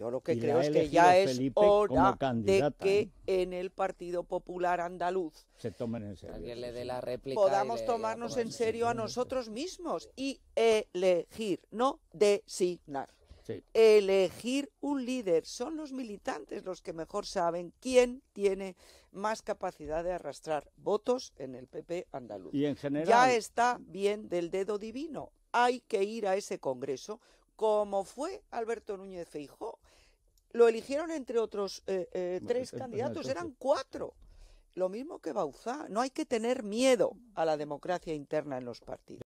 Yo lo que creo es que ya es hora de que ¿eh? en el Partido Popular Andaluz podamos tomarnos en serio a nosotros mismos y elegir, no designar. Elegir un líder. Son los militantes los que mejor saben quién tiene más capacidad de arrastrar votos en el PP andaluz. Ya está bien del dedo divino. Hay que ir a ese congreso como fue Alberto Núñez Feijóo, lo eligieron entre otros eh, eh, tres candidatos, eran cuatro. Lo mismo que Bauzá, no hay que tener miedo a la democracia interna en los partidos.